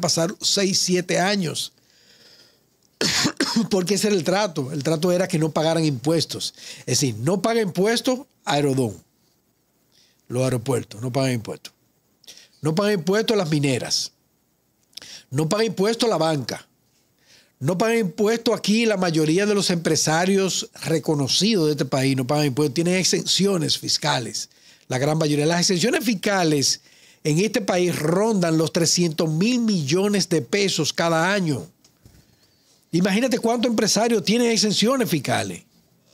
pasar 6, 7 años. Porque ese era el trato. El trato era que no pagaran impuestos. Es decir, no paga impuestos Aerodón, los aeropuertos, no pagan impuestos. No pagan impuestos las mineras. No pagan impuestos la banca. No pagan impuestos aquí la mayoría de los empresarios reconocidos de este país. No pagan impuestos, tienen exenciones fiscales. La gran mayoría. de Las exenciones fiscales en este país rondan los 300 mil millones de pesos cada año. Imagínate cuántos empresarios tienen exenciones fiscales.